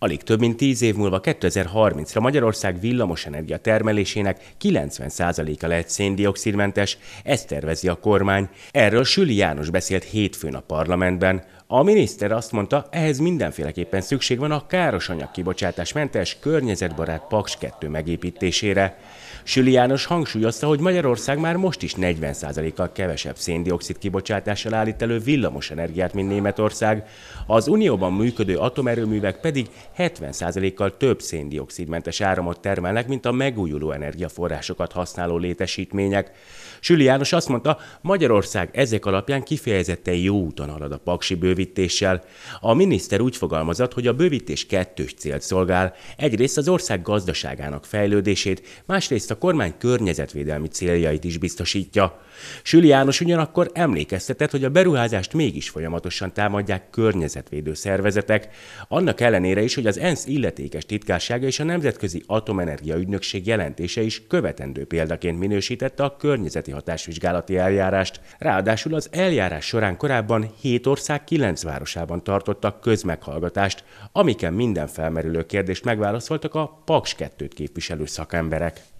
Alig több mint 10 év múlva 2030-ra Magyarország villamosenergia termelésének 90%-a lehet széndiokszidmentes, ezt tervezi a kormány. Erről Süli János beszélt hétfőn a parlamentben. A miniszter azt mondta, ehhez mindenféleképpen szükség van a káros anyagkibocsátásmentes, környezetbarát Paks 2 megépítésére. Süli János hangsúlyozta, hogy Magyarország már most is 40%-kal kevesebb széndiokszid kibocsátással állít elő villamos energiát, mint Németország, az unióban működő atomerőművek pedig 70%-kal több széndiokszidmentes áramot termelnek, mint a megújuló energiaforrásokat használó létesítmények. Süli János azt mondta, Magyarország ezek alapján kifejezetten jó úton halad a paksi bővítéssel. A miniszter úgy fogalmazott, hogy a bővítés kettős célt szolgál. Egyrészt az ország gazdaságának fejlődését, másrészt a kormány környezetvédelmi céljait is biztosítja. Süli János ugyanakkor emlékeztetett, hogy a beruházást mégis folyamatosan támadják környezetvédő szervezetek, annak ellenére is, hogy az ENSZ illetékes titkársága és a Nemzetközi Atomenergia Ügynökség jelentése is követendő példaként minősítette a környezeti hatásvizsgálati eljárást. Ráadásul az eljárás során korábban 7 ország 9 városában tartottak közmeghallgatást, amiken minden felmerülő kérdést megválaszoltak a PAKS 2-t képviselő szakemberek.